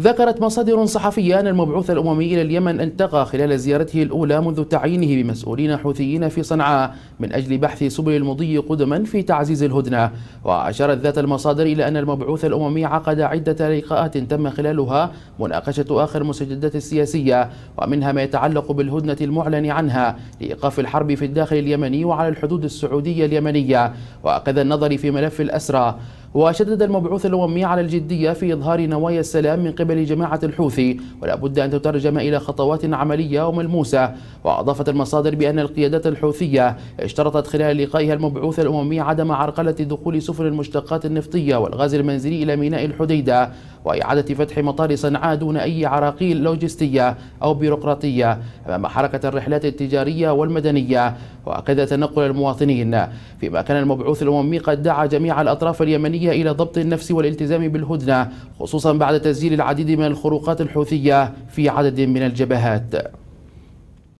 ذكرت مصادر صحفية أن المبعوث الأممي إلى اليمن التقى خلال زيارته الأولى منذ تعيينه بمسؤولين حوثيين في صنعاء من أجل بحث سبل المضي قدما في تعزيز الهدنة وأشارت ذات المصادر إلى أن المبعوث الأممي عقد عدة لقاءات تم خلالها مناقشة آخر مسجدات السياسية ومنها ما يتعلق بالهدنة المعلن عنها لإيقاف الحرب في الداخل اليمني وعلى الحدود السعودية اليمنية وأخذ النظر في ملف الأسرى وشدد المبعوث الأممي على الجدية في إظهار نوايا السلام من قبل جماعة الحوثي ولا بد أن تترجم إلى خطوات عملية وملموسة وأضافت المصادر بأن القيادات الحوثية اشترطت خلال لقائها المبعوث الأممي عدم عرقلة دخول سفن المشتقات النفطية والغاز المنزلي إلى ميناء الحديدة وإعادة فتح مطار صنعاء دون أي عراقيل لوجستية أو بيروقراطية أمام حركة الرحلات التجارية والمدنية وكذا تنقل المواطنين فيما كان المبعوث الأممي قد دعا جميع الأطراف اليمنية إلى ضبط النفس والالتزام بالهدنة خصوصا بعد تسجيل العديد من الخروقات الحوثية في عدد من الجبهات